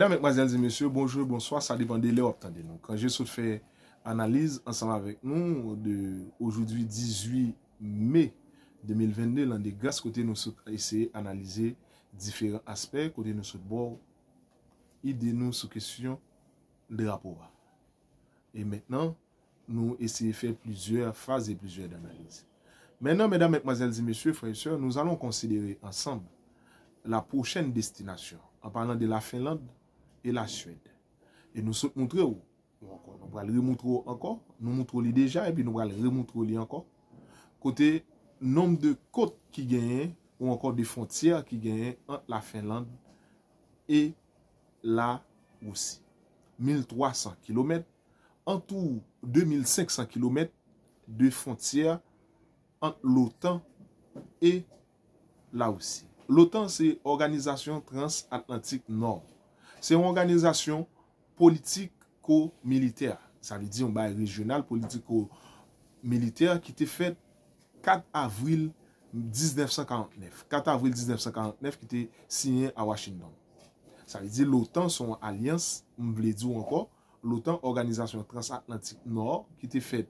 Mesdames, mesdames, mesdames, bonjour, bonsoir, sa dipande le optande nou. Kanje sot fè analize ansan avèk nou de oujoudwi 18 mey 2022 lande gas kote nou sot a eseye analize diferent aspek kote nou sot bo yi denou sou kesyon de apowa. E menen nou eseye fè plusieurs faze et plusieurs d'analize. Menen, mesdames, mesdames, mesdames, mesdames, fò yosè, nou alon konsidere ansan la pochen destinasyon an parlant de la Finlande. e la Suède. E nou se mountre ou? Nou mountre ou ankon? Nou mountre li deja e pi nou mountre li ankon. Kote, nom de kote ki genyen ou ankon de fontia ki genyen an la Finlande e la Oussie. 1300 km an tou 2500 km de fontia an l'OTAN e la Oussie. L'OTAN se Organizasyon Transatlantique Nord. Se yon organizasyon politiko-militer. Sa li di yon baye regional politiko-militer ki te fet 4 avril 1949. 4 avril 1949 ki te sinyen a Washington. Sa li di l'OTAN son alians mble di ou anko. L'OTAN, organizasyon transatlantik nor, ki te fet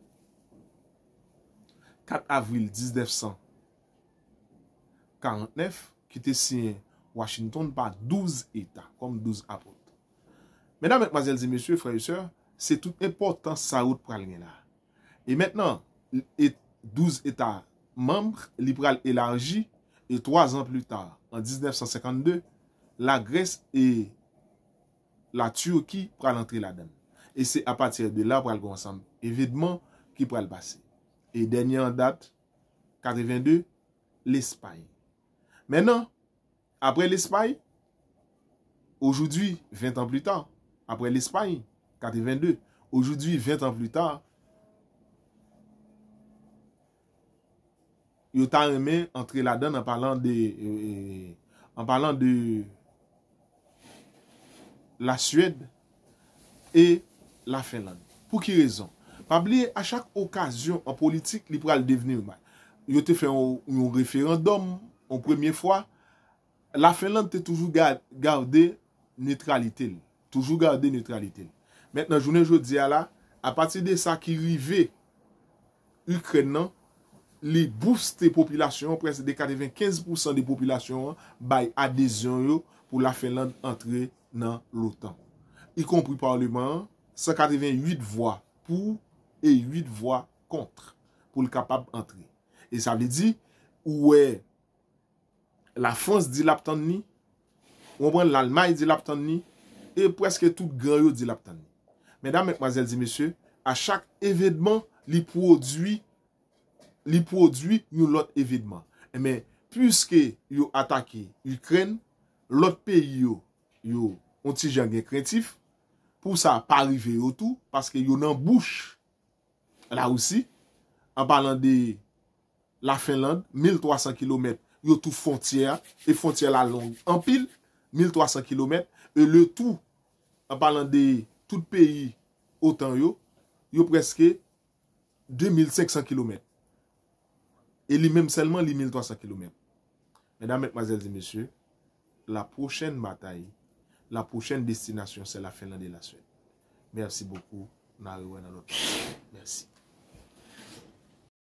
4 avril 1949 ki te sinyen. Washington pa 12 etat, kom 12 apote. Mè nan, mèkwazèlzi, mèsyou, frayusèr, se tout importan saout pral nè la. E mètenan, 12 etat mèmbr, li pral elarji, e 3 an plu ta, an 1952, la Grèse e la Turki pral antri la dèm. E se apatir de la pral gonsanm, evidman ki pral basi. E denye an dat, 82, l'Espagne. Mènenan, Apre l'Espany, ojou di, 20 an plu tan, apre l'Espany, 4 et 22, ojou di, 20 an plu tan, yo tan remen entre la dan an palan de an palan de la Suède et la Finland. Pou ki rezon? Pabli, a chak okasyon an politik, li pral deveni ouman. Yo te fè yon referandom, yon premier fwa, La Finland te toujou gade neutralite li. Toujou gade neutralite li. Mèt nan jounen jodi a la, a pati de sa ki rive Ukren nan, li booste populasyon prese de 85% de populasyon bay adesyon yo pou la Finland entre nan l'OTAN. Y komprou parlement, 188 vwa pou et 8 vwa kontre pou l'kapab entre. E sa vli di, ouè la Frans di lap tan ni, wapwen lalmay di lap tan ni, e preske tout ganyo di lap tan ni. Medan, mekwazel di mesye, a chak evidman li prodwi, li prodwi nou lot evidman. E men, pwiske yo atake Ukren, lot pe yo yo ontijan gen kretif, pou sa pa rive yo tou, paske yo nan bouch la wisi, an palan de la Finland, 1300 km, yo tou fontyer, e fontyer la long. An pil, 1300 kilometre, e le tou, an parlant de tout peyi otan yo, yo preske 2500 kilometre. E li menm selman li 1300 kilometre. Mèdame, mèdmazèl, zi mèsyè, la prochen batay, la prochen destinasyon, se la Finlande la svet. Mèrsi boku, nan alwen nan otan. Mèrsi.